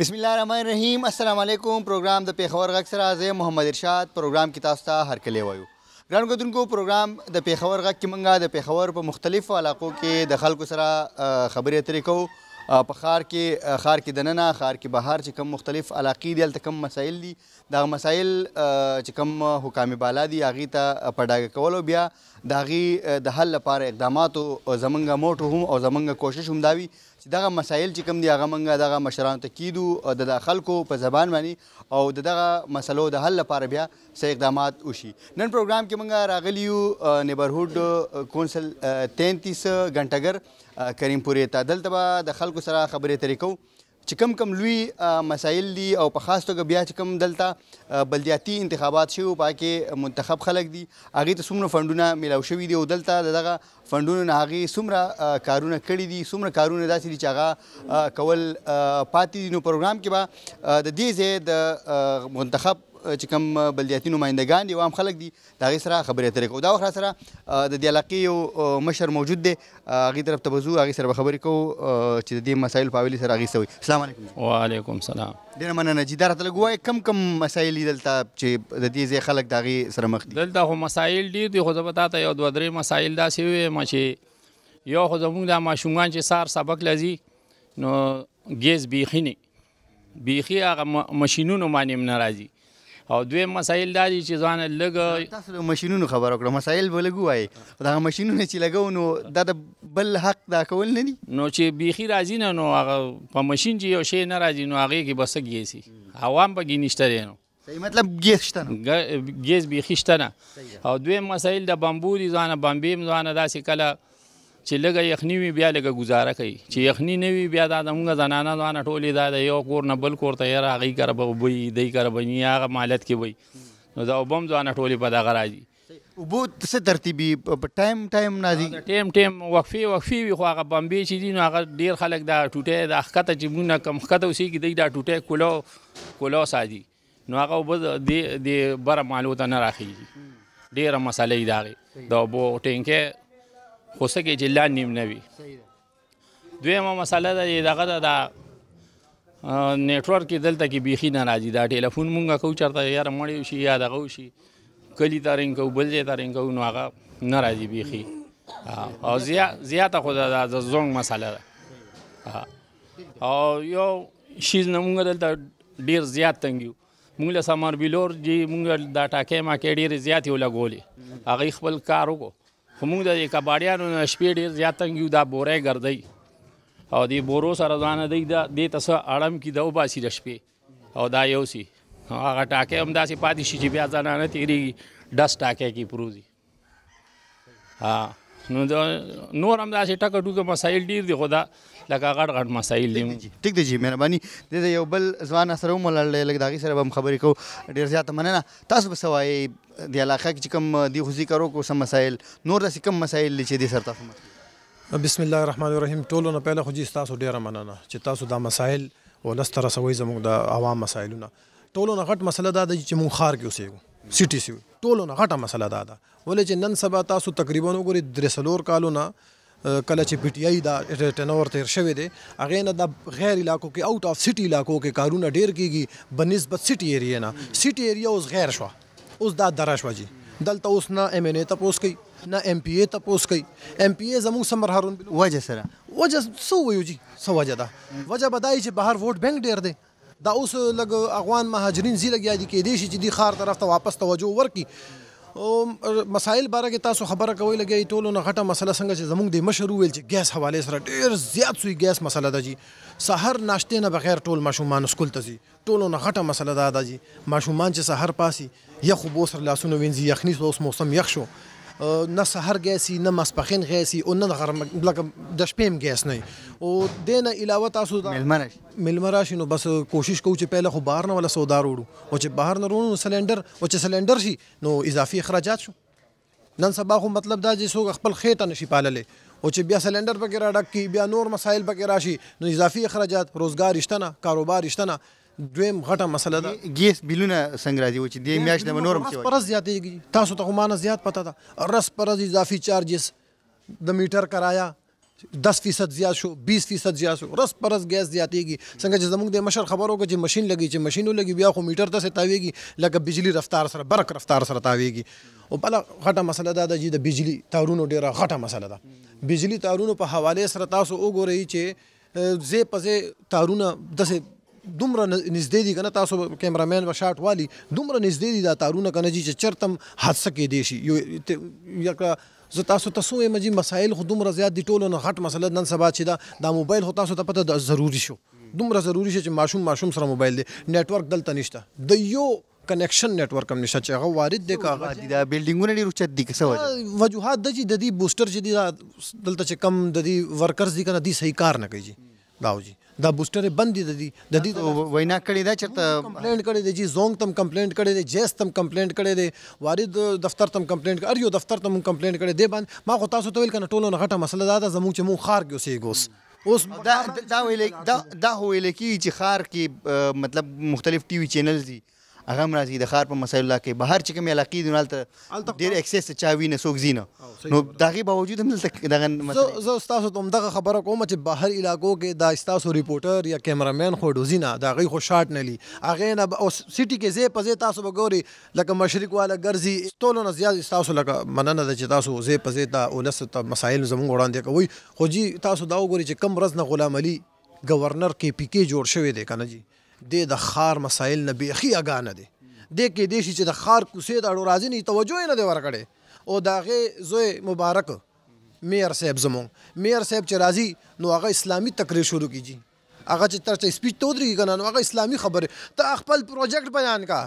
بسم الله الرحمن الرحیم السلام علیکم پروګرام د پیښور غږ سره زه محمد ارشاد پروګرام کې تاسو ته هر کلی وایو ګران ګدونکو پروګرام د پیښور غږ کې مونږه د پیښور په مختلفو علاقو کې د خلکو سره خبرې اترې کوو په خار کې خار کې دننه خار کې بهر چې کم مختلف علاقې دي هلته کم مسایل دي دا مسایل چې کم حکام بالا دي هغې ته په ډاګه کولو بیا د هغې د حل لپاره اقداماتو زمونږ موټ هم او زمونږ کوشش هم داوي چې دغه مسایل چې کوم دي هغه مونږه دغه مشرانو ته کیدو او د خلکو په زبان باندې او دغه مسلو د حل لپاره بیا سې اقدامات وشي نن پروګرام کې مونږه راغلی یو نیبرهود کونسل 33 غنټګر کریم پورې ته دلته د خلکو سره خبرې ترې کوو چې کم کم لوی مسایل دي او په خاص توګه بیا چې کم دلته بلدیاتي انتخابات شوی پاکه منتخب خلک دي هغه ته څومره فندونه ملاو شوي دي او دلته دغه فندونو نه هغه څومره کارونه کړي دي څومره کارونه داسې دي چې هغه کول پاتې دي نو پروګرام کې به د دې ځای د منتخب چې کوم بلدیاتي نمائندگان دي عام خلک دي د هغې سره خبرې اترې کوو دا وخت را سره د دې علاقې یو مشر موجود دی هغې طرف ته به ځو هغې سره به خبرې کوو چې د دې مسایلو په حوالې سره هغې څه وایي السلام علیکم وعلیکم سلام ډېره مننه جي دا راته لږ ووایه کم کم مسایل دي دلته چې د دې ځای خلک د هغې سره مخ دي دلته خو مسایل ډېر دي خو زه به تا ته یو دوه درې مسایل داسې ووایم چې یو خو زموږ دا ماشومان چې سار سبق لځي نو ګیس بیخي نه بیخي هغه ماشینونو باندې هم ناراضي او دوی مسایل دا دي چې ځان لګ تاسو د ماشينونو خبر وکړه مسایل به لګو وای دا ماشينونه چې لګو نو دا د بل حق دا کول نه دي نو چې بیخي راځي نه نو هغه په ماشين چې یو شی نه راځي نو هغه کې بس کېږي عوام به گینشته نو صحیح مطلب ګیس شته نه ګیس بیخي شته نه او دوی مسایل د بمبو دي ځان بمبیم ځان داسې کله چې لږه یخنی وي بیا لږه گزاره کوي چې یخنی نه وي بیا دا موږ زنانه ځوانه ټولې دا د یو کور نه بل کور ته یې راغی کر به وبوي دی کر به نی هغه مالت کې وي نو دا وبم ځوانه ټولې په دغه راځي وبو څه ترتیبي په ټایم ټایم نازي ټایم ټایم وقفي وقفي وي خو هغه بمبي چې دي نو هغه ډیر خلک دا ټوټه د اخته چې موږ کم خته وسی کې دی دا ټوټه کولو کولو ساجي نو هغه وب د د بر معلومات نه راخي ډیره مسالې داغه دا وبو ټینکه خوسه کې چې لاندې نه وي دویمه مسله ده چې دغه د نیټورک دلته کې بیخي نه راځي دا ټلیفون مونږه کو چرته یاره مړی شي یا دغه شي کلی تارین کو بل ځای تارین کو نو هغه نه راځي بیخي او زیاته خو د زونګ مسله ده او یو شیز نه مونږ دلته ډیر زیات تنګیو مونږ له سمار بیلور جی مونږ دا ټاکې ما کې ډیر زیات یو لګولې هغه خپل کار وکړو خو موږ د دې کباړیانو نه شپې ډېر زیات تنګ یو دا بوری ګرځئ او دې بورو سره ځان دی د دې تاسو اړم کې د وباسي د شپې او دا یو سي هغه ټاکه هم داسې پاتې شي چې بیا ځانانه تیریږي ډس ټاکه کې پروزي ها نو نور هم داسې ټکه ټوکه مسایل ډیر دي خو دا لکه غټ غټ مسایل دي ټیک دی جی مهرباني د یو بل ځوان سره ملل لږ داغي سره هم خبرې کوو ډیر زیات مننه تاسو به سوای د علاقه کې کوم دی خو ذکر وکړو سم مسائل نور داسې کوم مسائل چې دي سره تاسو بسم الله الرحمن الرحیم ټولو نه پہله خو جی تاسو ډیره مننه چې تاسو دا مسائل ولسته رسوي زموږ د عوام مسائلونه ټولو نه غټ مسله دا ده چې مونږ خار کې اوسېږو سیټي سیو ټولو نه غټه مسله دا ده ولې چې نن سبا تاسو تقریبا وګورئ درې څلور کالو نه کله چې پی ټی آی دا ټنور تیر شوی دی هغه نه د غیر علاقو کې آوټ اف سټي علاقو کې کارونه ډیر کیږي بنسبت سټي ایریا نه سټي ایریا اوس غیر شوه اوس دا دره شو جی دلته اوس نه ایم ان ای تپوس کوي نه ایم پی ای تپوس کوي ایم پی ای زموږ سمر هارون بل وجه سره وجه سو ویو جی سو وجه دا وجه بدای چې بهر ووټ بینک ډیر دی دا اوس لګ افغان مهاجرین زی لګیا دي کې دي چې دی خار طرف ته واپس توجه ورکي او مسائل باره کې تاسو خبره کوي لګي ټولو نه غټه مسله څنګه چې زمونږ د مشر ویل چې ګیس حواله سره ډیر زیات سوی ګیس مسله ده جی سحر ناشته نه بغیر ټول ماشومان سکول ته ځي ټولو نه غټه مسله ده ده جی ماشومان چې سحر پاسي یخ وبو سره لاسونه وینځي یخني اوس موسم یخ شو نه سحر غیسي نه مسپخین غیسي او نه غرم لکه د شپې هم غیس نه او دینه علاوه تاسو ملمرش ملمرش نو بس کوشش کوو چې پہله خو بهر نه ولا سودا وروړو او چې بهر نه وروړو سلندر او چې سلندر شي نو اضافي اخراجات شو نن سبا خو مطلب دا چې څوک خپل خېټه نشي پاللې او چې بیا سلندر پکې راډک کی بیا نور مسایل پکې راشي نو اضافي اخراجات روزګار رشتہ نه کاروبار رشتہ نه دویم غټه مسله ده ګیس بیلونه څنګه راځي چې د میاشت نه نورم کې پرز زیاتېږي تاسو ته مانه زیات پته ده رس پرز اضافي چارجز د میټر کرایا 10 فیصد زیات شو 20 فیصد زیات شو رس پرز ګیس زیاتېږي څنګه چې زموږ د مشر خبرو کې چې ماشين لګي چې ماشینو لګي بیا خو میټر ته تاویږي لکه بجلی رفتار سره برق رفتار سره تاویږي او بل غټه مسله ده چې د بجلی تارونو ډیره غټه مسله ده بجلی تارونو په حواله سره تاسو وګورئ چې زه پزه تارونه دسه دومره نږدې دي کنه تاسو کیمرامین به شاټ والی دومره نږدې دي دا تارونه کنه چې چرتم حادثه کې دی شي یو یو زه تاسو ته سوې مې مسائل خو دومره زیات دي ټولو نه غټ مسله نن سبا چې دا دا موبایل هو تاسو ته پته ضروری شو دومره ضروری شي چې ماشوم ماشوم سره موبایل دی نیټورک دلته نشته د یو کنیکشن نتورک هم نشه چې هغه وارد دی کاغه د بلډینګونه ډیر چت دي څه وجه وجوهات د دې بوستر چې دلته چې کم د دې ورکرز دي کنه دي صحیح کار نه کوي جی داو جی دا بوسټر بند دي د دې وینا کړې دا چرته کمپلینټ کړې دي جی زونګ تم کمپلینټ کړې دي جیس تم کمپلینټ کړې دي وارد دفتر تم کمپلینټ کړې یو دفتر تم کمپلینټ کړې دي باندې ما خو تاسو ته ویل کنه ټولو نه غټه مسله دا ده زموږ چې مون خار کې اوسېږوس اوس دا دا ویل دا دا ویل کی چې خار کې مطلب مختلف ټي وي چینلز دي هغه راځي د خار په مسایلو لا کې بهر چې کوم علاقې دي نالته ډیر اکسس چا وینه سوک زینه نو دغه باوجود هم دلته دغه زه تاسو ته دغه خبره کوم چې بهر علاقو کې دا تاسو ریپورټر یا کیمرامین خو دوزینه دا غي خو شاټ نه لی هغه نه او سټي کې زه پزې تاسو وګوري لکه مشرق والا ګرځي ټولو نه زیات تاسو لکه مننه ده چې تاسو زه پزې دا ولس ته مسایل زموږ وړاندې کوي خو جی تاسو دا وګوري چې کم ورځ نه غلام علي گورنر کې پی کې جوړ شوی دی کنه جی د د خار مسایل نه بیخي اگانه دي د کې د شي چې د خار کوسې د اړو راځي نه توجه نه دی ورکړي او داغه زوی مبارک میر صاحب زمون میر صاحب چې راځي نو هغه اسلامي تقریر شروع کیږي هغه چې ترته سپیچ ته ودرېږي کنه نو هغه اسلامي خبره ته خپل پروجیکټ بیان کا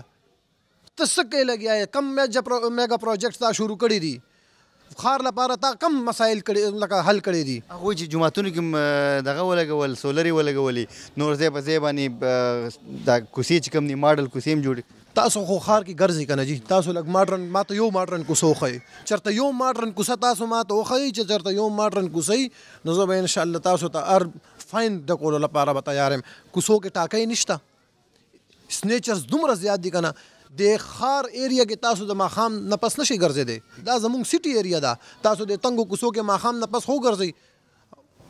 تسکه لګیا کم میگا پروجیکټ تا شروع کړی دي خار لپاره تا کم مسایل کړي لکه حل کړي دي هغه چې جمعهتون کې دغه ولګول سولري ولګولي نور ځای په ځای باندې دا کوسي چې کم دی ماډل کوسیم جوړ تاسو خو خار کې ګرځي کنه جی تاسو لګ ماډرن ما ته یو ماډرن کوسو خې چرته یو ماډرن کوسه تاسو ما ته خې چې چرته یو ماډرن کوسې نو زه به ان شاء الله تاسو ته ار فاین د کولو لپاره به تیار يم کوسو کې ټاکې نشته سنیچرز دومره زیات دي کنه د خار ایریا کې تاسو د ماخام نه پس نشي ګرځې دی دا زمونږ سیټي ایریا ده تاسو د تنګو کوڅو کې ماخام نه پس هو ګرځئ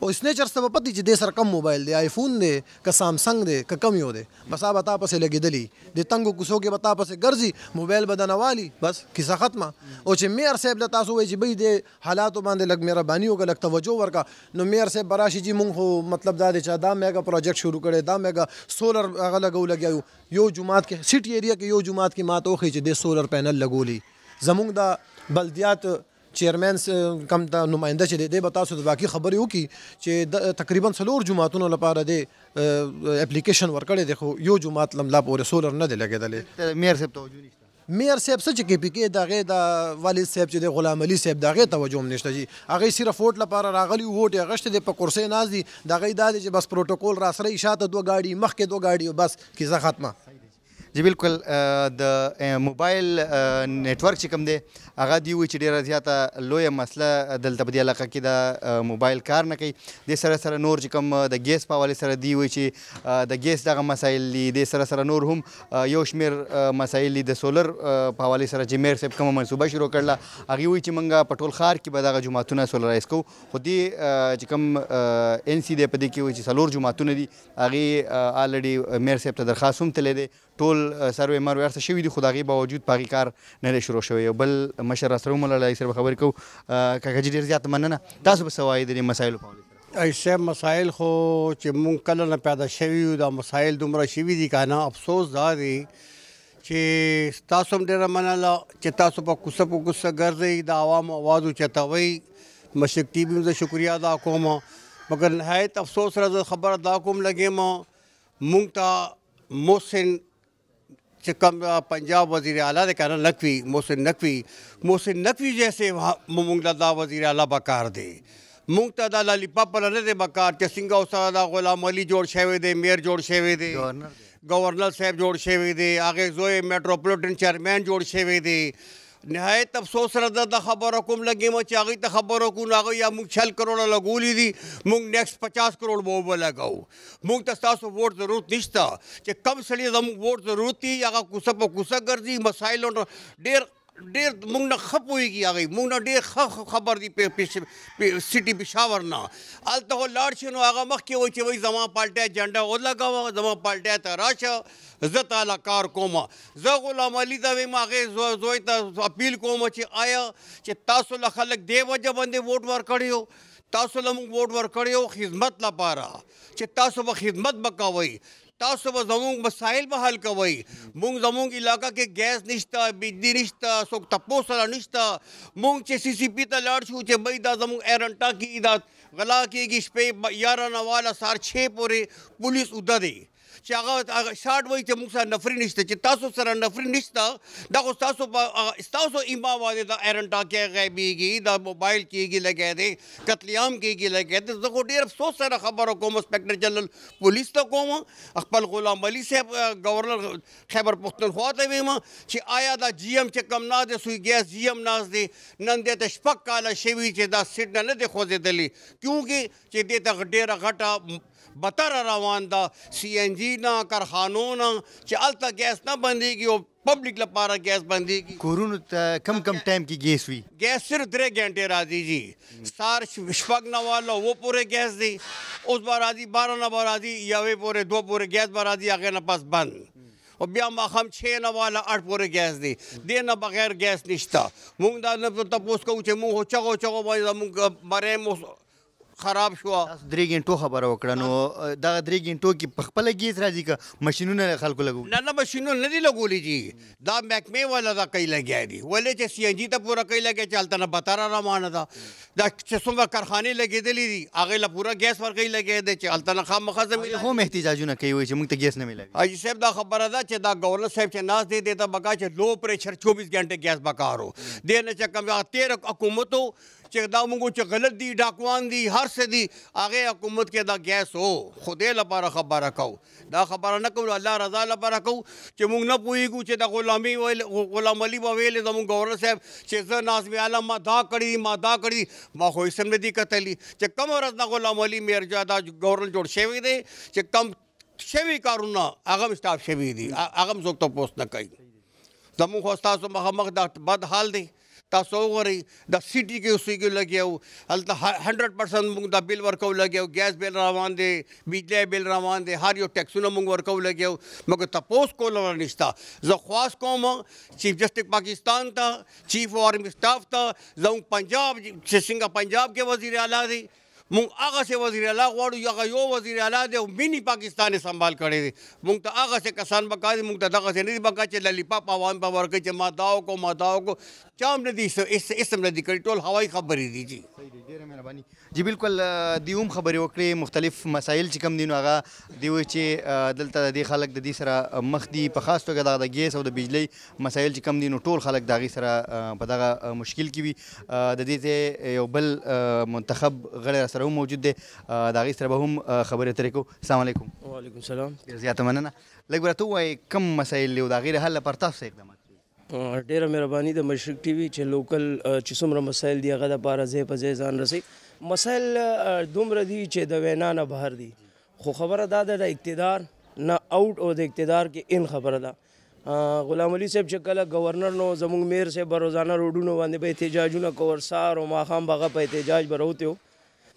او سنیچرز ته پته چې د سر کم موبایل دی آیفون دی که سامسنګ دی که کم یو دی بس هغه تا پسې لګیدلی د تنګو کوسو کې بتا پسې ګرځي موبایل بدنه والی بس کیسه ختمه او چې میر صاحب له تاسو وایي چې بي د حالاتو باندې لګ مهرباني وکړه لګ توجه ورکا نو میر صاحب براشي جی مونږ خو مطلب دا دی چې دا میگا پروجیکټ شروع کړي دا میگا سولر هغه لګو لګیو یو جمعات کې سټ ایریا کې یو جمعات کې ماته خو چې د سولر پینل لګولي زمونږ دا بلدیات چیرمن eh, کم ته نماینده چې دی به تاسو د واقعي خبرې وکړي چې تقریبا څلور جماعتونو لپاره دی اپلیکیشن eh، ورکړی دی خو یو جماعت لملا پورې سولر نه دی لګېدلی میر صاحب توجه نشته میر صاحب څه چې کې پی کې دغه د والد صاحب چې د غلام علي صاحب دغه توجه نشته جی هغه صرف ووټ لپاره راغلی ووټ هغه شته د کرسي ناز دي دغه د چې بس پروتوکول را سره شاته دوه گاډي مخ کې دوه گاډي بس کیسه ختمه جی بالکل د موبایل نتورک چې کوم دی هغه دی چې ډیره زیاته لوی مسله دلته په دې علاقه کې د موبایل کار نه کوي د سره سره نور چې کوم د ګیس په حواله سره دی چې د ګیس دغه مسایل دي د سره سره نور هم یو شمیر مسایل دي د سولر په حواله سره چې میر صاحب کوم منصوبه شروع کړله هغه وی چې موږ په ټول خار کې به دغه جماعتونه سولرایز کوو خو دی چې کوم ان سی دی په دې کې وی چې سلور جماعتونه دي هغه الریډي میر صاحب ته درخواست هم تللی دی ټول سروې مروې ارته شوي دي خو د هغې باوجود په هغې کار نه دی شروع شوی یو بل مشر را سره وملل هغې سره به خبرې کوو کاکاجي ډېر زیاته مننه تاسو به څه وایي د دې مسایلو په ایسه مسایل خو چې مونږ کله نه پیدا شوي یو دا مسایل دومره شوي دي که نه افسوس دا دی چې تاسو هم ډېره منله چې تاسو په کوڅه په کوڅه ګرځئ د عوامو اواز اوچتوئ مشرق ټي وي مزه شکریا ادا کوم مګر نهایت افسوس را خبر ادا کوم لګې ما مونږ ته محسن چې کوم پنجاب وزیر اعلی د کنه نقوی محسن نقوی محسن نقوی جیسے مونږ دا وزیر اعلی بکار دی مونږ ته دا لالی پاپ لري د بکار چې څنګه اوسه دا غلام علي جوړ شوی دی میر جوړ شوی دی گورنر صاحب جوړ شوی دی هغه زوی میټروپولیټن چیرمن جوړ شوی دی نهایت افسوس را ده خبره کوم لګې مو چې هغه ته خبره کو ناغه یا موږ 6 کروڑ لګولې دي موږ نیکس 50 کروڑ به ولګاو موږ ته تاسو ووټ ضرورت نشته چې کم سړي زموږ ووټ ضرورت دي هغه کوسه په کوسه ګرځي مسایل ډېر ډیر موږ نه خپويږي هغه موږ نه ډیر خبر دی سټي پېښور نه الته لاړ شنو هغه مخ کې و چې وای زما پالټه جنډا و لگاوه زما پالټه ته راشه زه تعالی کار کوم زه غلام علي دا ما هغه زوی ته اپیل کوم چې آیا چې تاسو له خلک دی وجه باندې ووټ ور کړیو تاسو له موږ ووټ ور کړیو خدمت لپاره چې تاسو به خدمت وکاوئ تاسو به زموږ مسایل به حل کوئ مونږ زموږ علاقہ کې ګیس نشته بجلی نشته څوک تپو سره نشته مونږ چې سی سی پی ته لاړ شو چې بای دا زموږ ایرنټا کې دا غلا کېږي شپې یارانه والا سار 6 پورې پولیس اوده دی چې هغه 60 وایي چې موږ سره نفرې نشته چې تاسو سره نفرې نشته دا خو تاسو تاسو امام باندې دا ایرنټا کې غیبیږي دا موبایل کېږي لګې دي قتلیام کېږي لګې دي زه خو ډېر افسوس سره خبرو کوم انسپکټر جنرال پولیس ته کوم خپل غلام علي صاحب گورنر خیبر پختونخوا ته ویم چې آیا دا جی ایم چې کم ناز سوی ګیس جی ایم ناز دی نن دې ته شپک کاله شوي چې دا سیټ نه دی خوځېدلی کیونکې چې دې ته ډېره غټه بتر روان دا سی ان جی نه کارخانو نه چې الته ګیس نه بنديږي او پبلک لپاره ګیس بنديږي کورونو ته کم کم ټایم کې ګیس وی ګیس صرف 3 غنټه راځي جی سار شپږ نه والا و پورې ګیس دی اوس به راځي 12 نه به راځي یاوې پورې دوه پورې ګیس به راځي هغه نه پس بند او بیا ماخام 6 نه والا 8 پورې ګیس دی دینه بغیر ګیس نشتا مونږ دا نه تاسو کو چې مونږ چغو چغو وای مونږ مریم خراب شو درې غنټو خبره وکړه نو دا درې غنټو کې په خپل گیس راځي ک ماشينونه خلکو لګو نه نه ماشينونه نه دي لګولې دي دا محکمه ولا دا کوي لګیا دي ولې چې سی ان جی ته پورا کوي لګیا چلته نه بتاره روانه دا دا چې څومره کارخانه لګېدلې دي هغه لا پورا ګیس ورکې لګې دي چې التنه خام مخزم هم احتجاجونه کوي چې موږ ته ګیس نه ملایي حاجی صاحب دا خبره ده چې دا گورنر صاحب چې ناز دی دیتا بقا چې لو پریشر 24 غنټه ګیس بقا ورو دینه چې کم 13 حکومتو چې دا موږ چې غلط دي ډاکوان دي هر څه دي هغه حکومت کې دا ګیس هو خدای لپاره خبره کو دا خبره نه کوم الله رضا لپاره کو چې موږ نه پوهیږو چې د غلامي ویل غلام علي به ویل زموږ ګورنر صاحب چې زه ناظم عالم ما دا کړی ما دا کړی ما خو یې سم نه دي کتلی چې کوم ورځ د غلام علي میرجا دا ګورنر جوړ شوی دی چې کم شوی کارونه هغه سٹاف شوی دی هغه څوک ته پوسټ نه کوي زموږ خو تاسو مخامخ د بد حال دی تاسو وګورئ د سیټي کې اوسې کې لګیاو هلته 100% موږ د بل ورکو لګیاو ګیس بل روان دي بجلی بل روان دي هر یو ټیکسونه موږ ورکو لګیاو موږ تاسو کول نشتا زه خاص کوم چیف جسټس پاکستان ته چیف وارم سٹاف ته زه پنجاب چې څنګه پنجاب کې وزیر اعلی دي مونږ هغه سه وزیر اعلی غواړو هغه یو وزیر اعلی دی او مینی پاکستان سنبال کړي دي مونږ ته هغه سه کسان بکاري مونږ ته دغه سه نه دي بکا چې للیپا پاوان په ورکه چې ما داو کو ما داو کو چام نه دي اس اسم نه دي کړي ټول هوایي خبرې دي جی ډیره مهرباني جی بالکل دیوم خبرې وکړې مختلف مسایل چې کم دي نو هغه دی چې دلته د خلک د دې سره مخ دي په خاص توګه د ګیس او د بجلی مسایل چې کم دي نو ټول خلک داغي سره په دغه مشکل کې وي د دې یو بل منتخب غړي سره هم موجود دی د هغې سره به هم خبرې اترې کوو السلام علیکم وعلیکم السلام ډېر زیاته مننه لږ راته ووایئ کوم مسایل دي او د هغې د حل لپاره تاسو څه اقدامات ډیره مهرباني د مشرق ټي وي چې لوکل چې څومره مسایل دی هغه د پاره ځای په ځای ځان رسي مسایل دومره دي چې د وینا نه بهر دي خو خبره دا ده د اقتدار نه اوټ او د اقتدار کې ان خبره ده غلام علي صاحب چې کله گورنر نو زموږ میر صاحب روزانه روډونو باندې به احتجاجونه کور سار او ماخام بغه په احتجاج بروتیو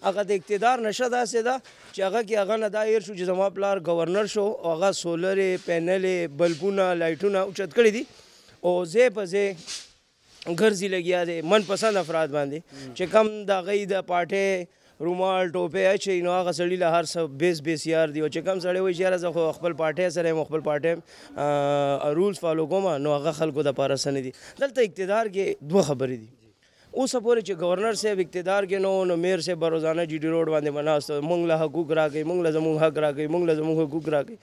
هغه د اقتدار نشه داسې ده چې هغه کې هغه نه دا هیر شو چې زما پلار گورنر شو او هغه سولرې پینلې بلبونه لایټونه اوچت کړي دي او زه په زه ګرځي لګیا دي من پسند افراد باندې چې کم د غي د پاټه رومال ټوپه چې نو هغه سړی له هر څه بیس بیس یار دی او چې کم سړی وي چې زه خو خپل پارټي سره خپل پارټي رولز فالو کوم نو هغه خلکو د پاره سن دي دلته اقتدار کې دوه خبرې دي اوس پورې چې گورنر صاحب اقتدار کې نو نو میر صاحب روزانه جی ډی روډ باندې مناست مونږ له حقوق راکې مونږ له زموږ حق راکې مونږ له زموږ حقوق راکې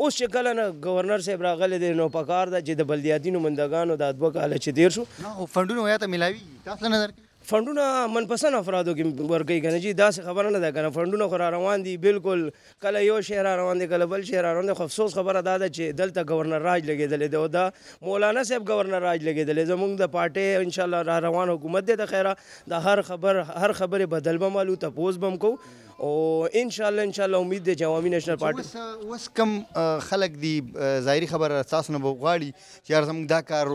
اوس چې کله نه گورنر صاحب راغلی دی نو پکار ده چې د بلدیاتي نمایندګانو د دوه کاله چې تېر شو فنډونه یا ته ملاوي تاسو نظر کې فندونه منپسند افرادو کې ورګي کنه چې داسې خبره نه ده کنه فندونه خو را روان دي بالکل کله یو شهر روان دي کله بل شهر روان دي خو افسوس خبره دا ده چې دلته گورنر راج لګیدل دی او دا مولانا صاحب گورنر راج لګیدل زمونږ د پاټې ان شاء الله را روان حکومت دی د خیره د هر خبر هر خبره بدل به مالو تپوس بم کو او ان شاء الله ان شاء الله امید دی چې عوامي نېشنل پارټي وس کم خلک دی ظاهري خبر تاسو نه بغواړي چې هر زموږ دا کار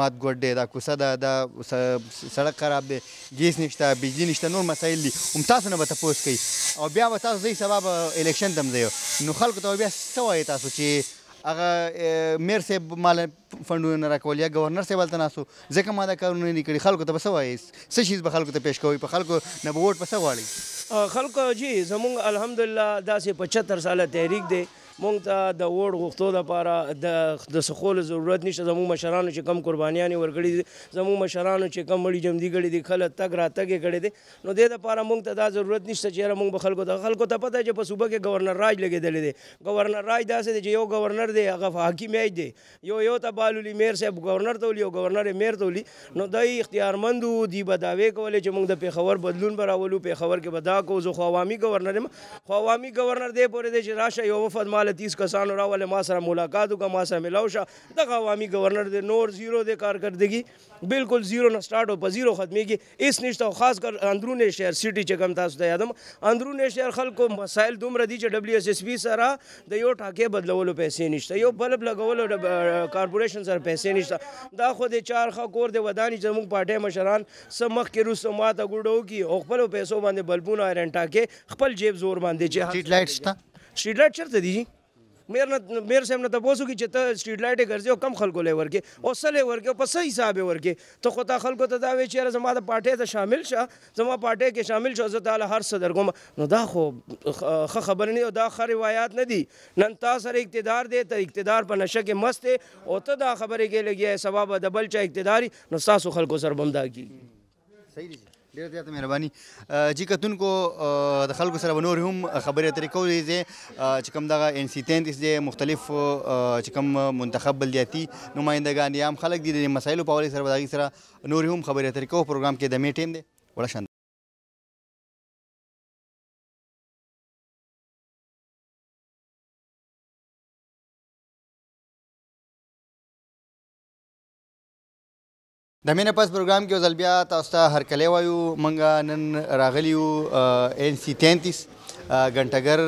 مات ګډ دی دا کوڅه دا دا سړک خراب دی ګیس نشته بجلی نشته نور مسایل دي هم تاسو نه به تاسو کوي او بیا به تاسو ځي سبب الیکشن دم دی نو خلکو ته بیا څه وایي تاسو چې هغه میر صاحب مال فندونه نه راکول یا گورنر صاحب تل تاسو ځکه ما دا کارونه نه کړی خلکو ته بس وایي څه شي به خلکو ته پیش کوي په خلکو نه ووټ پس غواړي خلکو جی زمونږ الحمدلله داسې 75 ساله تحریک دی مونږ ته د وړ غوښتو لپاره د د سخول ضرورت نشته زموږ مشرانو چې کم قربانیان ورګړي زموږ مشرانو چې کم مړي جمدي کړي دي خلک تګ را تګ کړي دي نو د لپاره مونږ ته دا ضرورت نشته چې مونږ به خلکو ته خلکو ته پته چې په صوبه کې گورنر راج لګیدل دي گورنر راج داسې دی چې یو گورنر دی هغه حاکم یې دی یو یو ته بالولي میر صاحب گورنر ته ولي او گورنر میر ته ولي نو دای اختیارمند دی بداوي کولې چې مونږ د پیښور بدلون براولو پیښور کې بدا کو زو خو عوامي گورنر خو عوامي گورنر دی پورې دی چې راشه یو وفد مال راواله 30 کسانو راواله ما سره ملاقات وکړه ما سره ملاو شه د عوامي گورنر د نور زیرو د کارکردګي بالکل زیرو نه سٹارټ او په زیرو ختميږي اس نشته خاص کر اندرون شهر سیټي چې کوم تاسو ته یادم اندرون شهر خلکو مسائل دومره دي چې دبليو اس اس پی سره د یو ټاکه بدلولو پیسې نشته یو بلب لګولو کارپوریشن سره پیسې نشته دا خو د چار خا کور د ودانی چې موږ پټه مشران سم مخ کې روس ماته ګډو کی خپل پیسو باندې بلبونه رنټا کې خپل جیب زور باندې چې سټریټ لایټ شته سټریټ لایټ چیرته دي جی میر نه میر سم نه تاسو کی چې ته سټریټ لایټ ګرځي او کم خلکو لې ورکه او سلې ورکه په صحیح حساب ورکه ته خو ته خلکو ته دا وی چې زما د پټه ته شامل شه زما پټه کې شامل شه زه تعالی هر صدر کوم نو دا خو خبر نه او دا خو روایت نه دي نن تاسو سره اقتدار دی ته اقتدار په نشه کې مست او ته دا خبره کې لګي سبب د بل چا اقتداري نو تاسو خلکو سره بمدا کی صحیح ډیر زیاته مهرباني جی کتونکو د خلکو سره ونور هم خبرې اترې کولې چې چې کوم دغه ان سی 33 د مختلف چې کوم منتخب بلدیاتي نمائندګان یې هم خلک دي د مسایلو په اړه سره وداګي سره نور هم خبرې اترې کوو پروګرام کې د می ټیم دی وړاندې د مینه پس پروګرام کې ځل بیا تاسو ته هر کله وایو مونږ نن راغلیو ان سی 33 غنټګر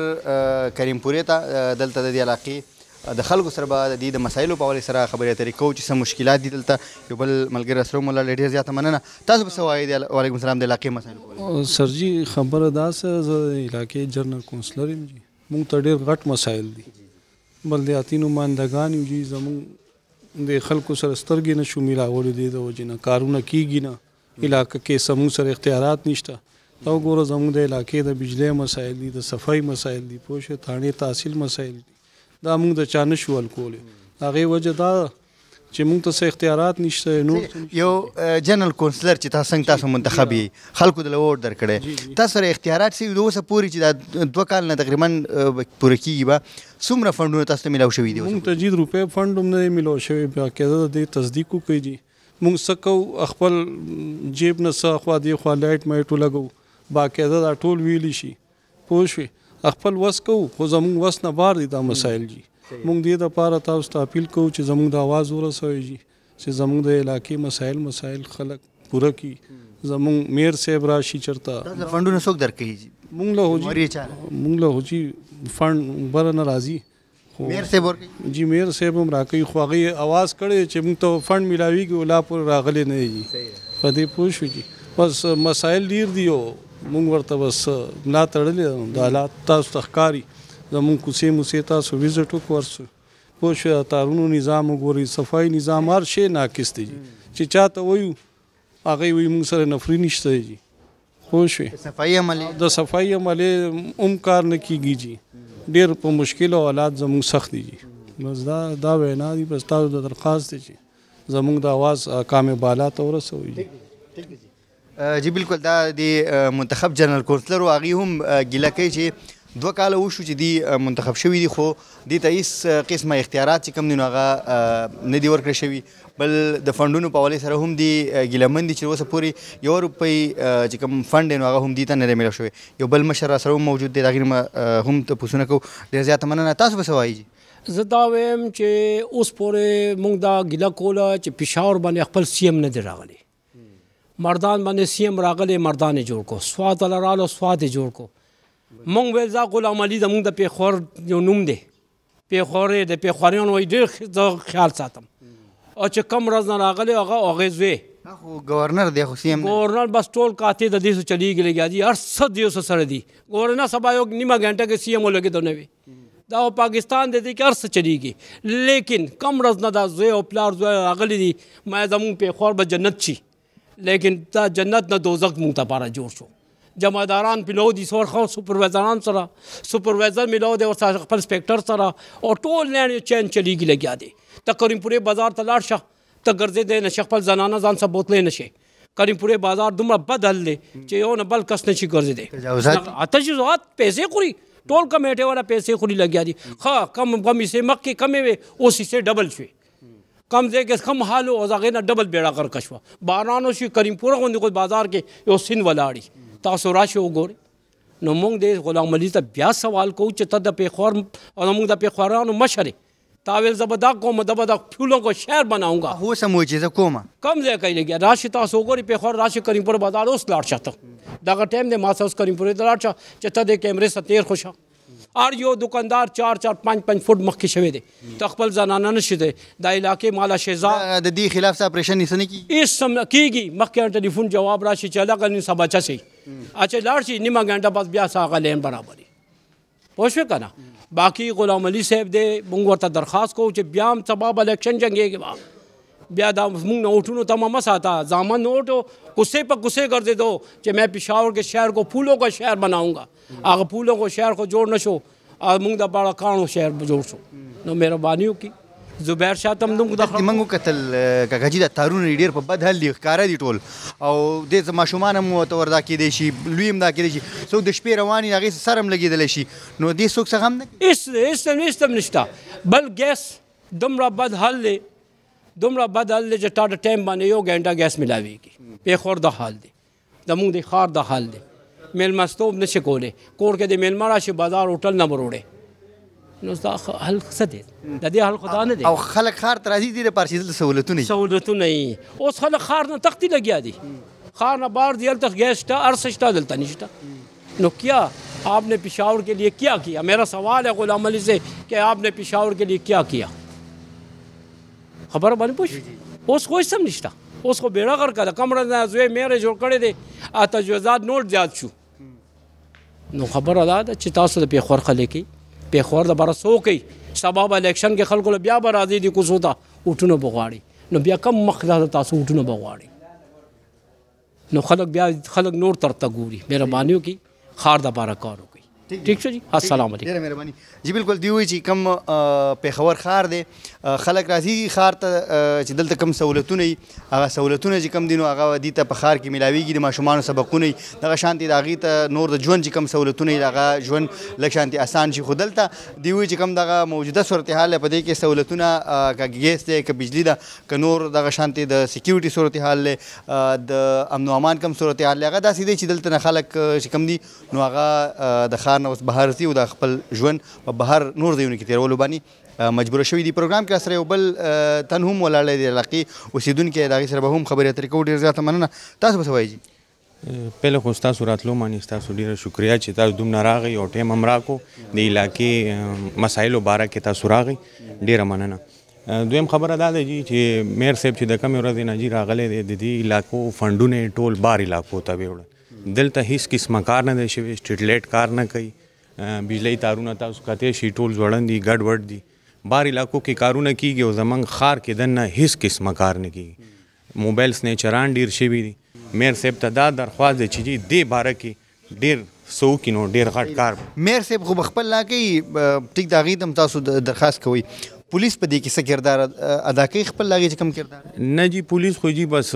کریم پوری ته دلته د علاقې د خلکو سره به د دې د مسایلو په اړه سره خبرې اترې کوو چې سم مشکلات دي دلته یو بل ملګری سره مولا ډېر زیاته مننه تاسو به سوای دی وعلیکم السلام د علاقې مسایل سر جی خبره دا سه ز علاقې جنرال کونسلر یم جی مونږ ته ډېر غټ مسایل دي بلدیاتي نمائندګان یو جی زمونږ د خلکو سره سترګې نشو میلاول دي د وجنه کارونه کیږي نه علاقې کې سمو سره اختیارات نشته دا وګوره زموږ د علاقې د بجلی مسایل دي د صفای مسایل دي پوښ ثاني تحصیل مسایل دي دا موږ د چانه شو کولې هغه وجه دا چې موږ ته اختیارات نشته نو یو جنرال کونسلر چې تاسو څنګه تاسو منتخب یې خلکو د لوړ درکړي تاسو سره اختیارات سي دوه سه پوری چې د دوه کال نه تقریبا پوره کیږي با څومره فندونه تاسو ته ملاو شوي دي موږ ته جید روپې فند هم نه ملاو شوي بیا کېده د تصدیق کوي دي موږ سکو خپل جیب نه سره خو دی خو لایټ مې ټولګو باقاعده دا ټول ویلی شي پوه شئ خپل وس کو خو زموږ وس نه بار دي دا مسایل دي مونږ دې د پاره تاسو ته اپیل کوو چې زموږ د आवाज ورسوي چې زموږ د علاقې مسایل مسایل خلک پوره کی زموږ میر صاحب راشي چرته فندونه څوک درکې مونږ له هوجي مونږ له هوجي فند بر ناراضي میر صاحب ورکی جی میر صاحب هم راکې خو هغه आवाज کړي چې موږ ته فند ملاويږي ولا پور راغلي نه دي په دې پوښو جی بس مسائل ډیر دي موږ ورته بس ملا تړلې د حالات تاسو تخکاری زمون کوسې موسې تاسو ویزټ وکړسو پوه شو تارونو نظام وګوري صفای نظام هر شی ناقص دی چې چاته وایو هغه وي موږ سره نفرې نشته دی پوه شو صفای عملي د صفای عملي هم کار نه کیږي جی ډیر په مشکل او حالات زموږ سخت دي بس دا دا وینا دی بس تاسو د درخواست دی زموږ د आवाज کامه بالا ته ورسوي ټیک دی جی بالکل دا د منتخب جنرال کونسلر واغي هم ګیله کوي چې دوه کال وشو چې دی منتخب شوی دی خو د تئیس قسمه اختیارات چې کم دی نو هغه نه دی ورکړ شوی بل د فندونو په حواله سره هم دی ګیلمن دی چې اوسه پوری یو روپی چې کم فند نو هغه هم دی ته نه ملو شوی یو بل مشر سره موجود دی دا غیر هم ته پوښتنه کو ډیر زیات مننه تاسو به سوایي زه دا وایم چې اوس پورې موږ دا ګیله کوله چې پېښور باندې خپل سی ایم نه دی راغلی مردان باندې سی ایم راغلی مردان یې جوړ کو سواد لراله سواد یې جوړ کو مونږ ویل دا غلام علي زمونږ د پیخور یو نوم دی پیخور د پیخوریان وای ډېر زه خیال ساتم او چې کم ورځ نه راغلی هغه هغې زوی خو گورنر دی خو سیم گورنر بس ټول کاته د دې سو چلی گلی گیا دی هر څه دی سو سره دی گورنر سبا یو نیمه غنټه کې سیم ولګي دونه وی دا پاکستان د دې کې هر څه چلیږي لیکن کم ورځ نه دا زوی او پلار زوی راغلی دی ما زمون په خور به جنت شي لیکن دا جنت نه دوزخ مونږ ته پاره جوړ شو جمعداران میلاو دي سور خو سپروایزران سره سپروایزر میلاو دي او خپل سپیکټر سره او ټول نه چین چلیږي لګیا دي ته کریم پورې بازار ته لاړ شه ته ګرځې دی نه خپل زنانه ځان سره بوتلې نشي کریم پورې بازار دومره بد حل دی چې یو نه بل کس نه شي ګرځې دی تجهیزات پیسې خوري ټول کمیټه والا پیسې خوري لګیا دي ښه کم کم یې مخکې کمې وې اوس یې ډبل شوي کم ځای کې کم حال او هغې نه ډبل بیړه غرقه شوه باران وشي کریم پوره غوندې بازار کې یو سیند ولاړي تاسو راشي وګورئ نو موږ د غلام علي ته بیا سوال کوو چې ته د پیخور او موږ د پیخورانو مشر تاویل زبدا کوم دبا د پھولوں کو شہر بناؤں گا هو سم معجزہ کوم کم ځای کوي لګي راشي تاسو وګوري پیخور راشي کریم پر بازار اوس لاړ شته دغه ټیم د ماسوس کریم پر لاړ شته چې ته د کیمرې ستیر خوشا ار یو دکاندار 4 4 5 5 فټ مخکې شوی دی تخپل زنانه نشي دی د علاقې مالا شیزا د دې خلاف څه پریشن نشي کیږي هیڅ سم کیږي مخکې ټلیفون جواب راشي چې لګن سبا چا سي اچھا لاڑ جی نما گھنٹہ بس بیا سا لین برابری ہی کنا باقی غلام علی صاحب دے مونگوتا درخواست کو چھے بیام سباب الیکشن جنگے کے باب بیا دا مونگ نہ نو تمہ تمامس آتا زامن اٹھو غصے پر غصے کر دے دو چھے میں پشاور کے شہر کو پھولوں کا شہر بناؤں گا اگر پھولوں کو شہر کو جوڑ نہ شو اگر مونگ دا بڑا کانو شہر جوڑ سو نو میرا بانیوں کی زبیر شاه تم دغه د منګو قتل کاکاجی د تارونه ډیر په بد حل ښکارا دي ټول او د ماشومان هم ته وردا کې دي شي لویم دا کې دي شي سو د شپې رواني هغه سرم لګیدل شي نو دې څوک څنګه هم نه اس اس نشته نشته بل ګیس دومره بد حل دی دومره بد حل دی چې تا د ټایم باندې یو ګنټه ګیس ملاويږي په خور د حال دی د موږ د خار د حال دی میلمستوب نشي کولای کور کې د میلمه راشي بازار هوټل نه وروړي نو دا حل څه دی د دې حل خدا نه دی او خلک خار ترازی دي لپاره چې سہولتونه سہولتونه اوس خلک خار نه تختی لګیا دي خار نه بار دی تل گیسټا ارسشتا دلته نشتا نو کیا آپ نے پشاور کے لیے کیا کیا میرا سوال ہے غلام علی سے کہ آپ نے پشاور کے لیے کیا کیا خبر باندې پوښ اوس خو سم نشتا اوس خو بیړه غر کړه کمره نه زوی میرے جوړ کړي دي ا تجویزات نوٹ زیات شو نو خبر ادا چې تاسو د پیخور خلک پیښور د بره څوک کوي سبا به الیکشن کې خلکو له بیا به راځي دي کوڅو ته ووټونه به غواړي نو بیا کم مخ دا تاسو ووټونه به غواړي نو خلک بیا خلک نور ترته ګوري مهرباني وکړي خار د باره کار وکړي ٹھیک شو جی السلام علیکم ډیره مهرباني جی بالکل دی وی چې کم پیښور خار دی خلک راځي خار ته چې دلته کم سہولتونه هغه سہولتونه چې کم دینو هغه دی ته په خار کې ملاویږي د ماشومان سبقونه دغه شانتي د غي ته نور د ژوند چې کم سہولتونه دغه ژوند لک شانتي آسان شي خودلته دی وی چې کم دغه موجوده صورتحال په دې کې سہولتونه کا ګیس دی کا بجلی دا ک نور دغه شانتي د سکیورټي صورتحال د امن او امان کم صورتحال هغه داسې دی چې دلته خلک چې کم دی نو هغه د خار کار نه اوس بهر ځي او د خپل ژوند په بهر نور ځایونو کې تیرولو باندې مجبور شوی دی پروګرام کې سره یو بل تن هم ولاړ دی علاقې اوسیدونکو د هغې سره به هم خبرې اترې کوو ډېر زیاته مننه تاسو به څه وایي پله خو ستاسو راتلو باندې ستاسو ډیره شکریا چې تاسو دومره راغی او ټیم هم راکو د علاقې مسایلو باره کې تاسو راغی ډیره مننه دویم خبره دا ده چې میر صاحب چې د کمې ورځې نه جی راغلی دی د دې علاقو فنډونه ټول بار علاقو ته ویوړل دلته هیڅ قسمه کار نه دی شوی سټریټ لایټ کار نه کوي بجلی تارونه تاسو کته شي ټول ځوړن دي ګډ وډ دي بار علاقو کې کارونه کیږي او زمنګ خار کې دنه هیڅ قسمه کار نه کیږي موبایل سنیچران ډیر شوی دي میر صاحب ته دا درخواست دی چې دې باره کې ډیر سو کینو ډیر غټ کار میر صاحب خو خپل لاګي ټیک دا غیدم تاسو درخواست کوي پولیس په دې کې څه کردار ادا کوي خپل لاګي کم کردار نه جی پولیس خو جی بس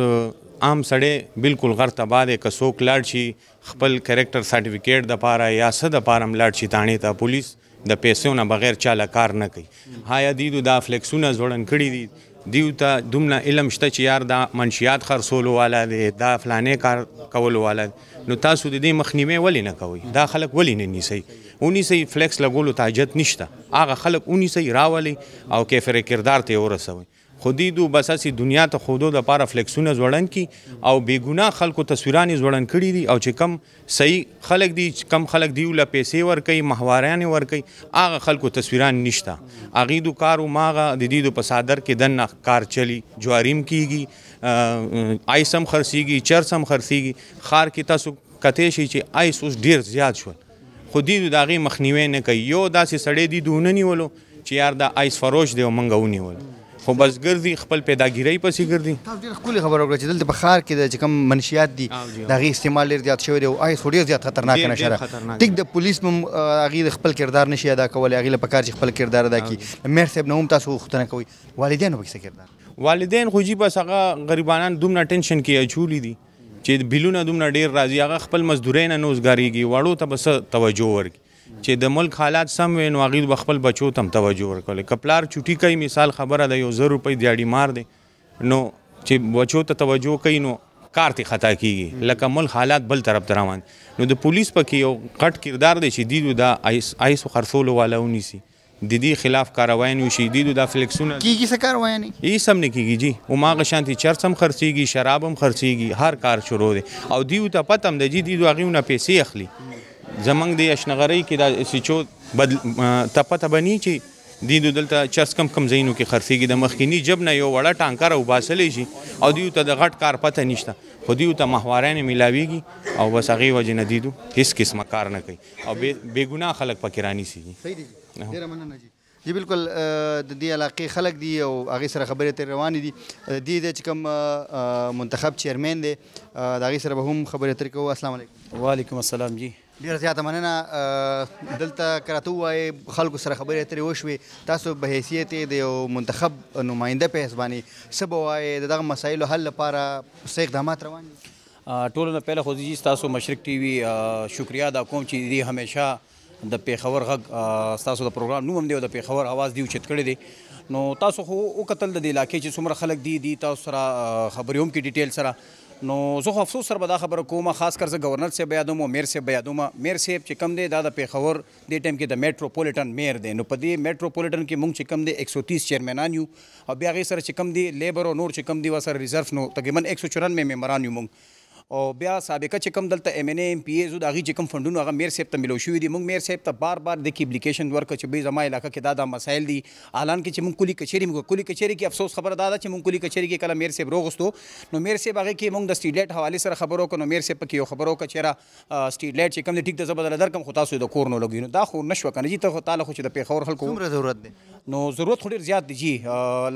عام سړی بالکل غر ته باندې کڅوک لاړ شي خپل کریکٹر سرټیفیکیټ د پاره یا صد پاره هم لاړ شي تانه ته پولیس د پیسو نه بغیر چاله کار نه کوي هایا دیدو دا فلیکسونه زوړن کړی دي دیو ته دومره علم شته چې یار دا منشیات خرڅولو والا دی دا فلانې کار کولو والا دی نو تاسو د دې مخنیوي ولې نه کوئ دا خلک ولې نه نیسئ اونیسئ فلیکس لګولو ته حاجت نشته هغه خلک اونیسئ راولي او کیفر کردار ته ورسوئ خودی دو بس اسی دنیا ته خودو د پاره فلیکسونه زوړن کی او بیګونا خلکو تصویرانی زوړن کړي دي او چې کم صحیح خلک دي کم خلک دی ول پیسې ور کوي محواریان ور کوي اغه خلکو تصویران نشتا اغه دو کارو ماغه د دې دو پسادر کې دن کار چلی جواریم کیږي آیسم خرسيږي چرسم خرسيږي خار کې تاسو کته شي چې آیس اوس ډیر زیات شول خودی دو داغي مخنیوي نه کوي یو داسې سړې دي دوننی ولو چې یار دا آیس فروش دی او منګونی ولو خو بس ګرځي خپل پیداګیری پسې ګرځي تاسو ډیر خولي خبر وکړه چې دلته بخار کې د کوم منشيات دي دغه استعمال ډیر زیات شوی دی او آی ډیر زیات خطرناک نشه ټیک د پولیس هم هغه خپل کردار نشي ادا کولای هغه په کار چې خپل کردار ادا کړي مېر صاحب نوم تاسو خوښتنه کوي والدینو به څه کردار والدین خو جی بس هغه غریبانان دومره ټینشن کې اچولې دي چې بلونه دومره ډیر راځي هغه خپل مزدورین نه اوسګاریږي واړو ته بس توجه ورکړي چې د ملک حالات سم وي نو هغه خپل بچو تم توجه ورکړي کپلار چټي کوي مثال خبره ده یو 100 روپۍ دیاړي مار دی نو چې بچو ته توجه کوي نو کار ته خطا کیږي لکه ملک حالات بل طرف ته روان نو د پولیس پکې یو غټ کردار دی چې دیدو دا آیس آیس خرڅولو والا ونیسي د دې خلاف کاروایان وشي د دې د فلیکسونه کیږي څه کاروایان یې سم نه کیږي جی او ما غشانتي چرسم خرڅيږي شرابم خرڅيږي هر کار شروع دي او دیو ته پتم د جی دی دوغه نه پیسې اخلي زمنګ دی اشنغری کې د سچو بدل تپته بنی چې دی دلته چس کم کم زینو کې خرڅېږي د مخکینی جب نه یو وړه ټانکر او باسلې شي او دیو ته د غټ کار پته نشته خو دیو ته محواران ملاویږي او بس هغه وجه نه دیدو هیڅ قسم کار نه کوي او بې ګناه خلک پکې رانی سي صحیح دی ډیر مننه جی جی بالکل د دې علاقې خلک دي او هغه سره خبرې تر روان دي د دې چې کوم منتخب چیرمن دی دا هغه سره به هم خبرې تر کوو السلام علیکم وعلیکم السلام جی ډیر زیاته مننه دلته کراته وای خلکو سره خبرې اترې وشوې تاسو به حیثیت د یو منتخب نماینده په حسابانی سبا وای دغه مسایلو حل لپاره څه اقدامات روان دي ټولو نه پہله خو جی تاسو مشرق ټي وي شکریا دا کوم چې دی همیشه د پیښور غږ تاسو د پروګرام نوم هم دی د پیښور आवाज دی چت کړی دی نو تاسو خو او قتل د علاقې چې څومره خلک دي دي تاسو سره خبرې هم کې ډیټیل سره نو زه خو افسوس سره به دا خبره کوم خاص کر زه گورنر صاحب یادوم او میر صاحب یادوم میر صاحب چې کم دی دا د پیښور د ټیم کې د میټروپولیټن میر دی نو په دې میټروپولیټن کې موږ چې کم دی 130 چیرمنان یو او بیا غي سره چې کم دی لیبر او نور چې کم دی وسره ریزرف نو تقریبا 194 ممبران یو موږ او بیا سابقه چې کوم دلته ایم ان ایم پی ای زو د هغې چې کوم فنډونه هغه میر صاحب ته ملو شوي دي موږ میر صاحب ته بار بار د کې اپلیکیشن ورکړه چې بھائی زما علاقه کې دا دا مسایل دي حالانکه چې موږ کلي کچېرې موږ کلي کچېرې کې افسوس خبره دا ده چې موږ کلي کچېرې کې کله میر صاحب روغستو نو میر صاحب هغې کې موږ د سټریټ لایټ حواله سره خبرو کو نو میر صاحب پکې یو خبرو کو چېرې سټریټ لایټ چې کوم دي ټیک د زبر در کوم خو تاسو د کور نو لګوي نو دا خو نشو کنه چې ته تعالی خو چې د پیښور خلکو څومره ضرورت دی نو ضرورت خو ډیر زیات دی جی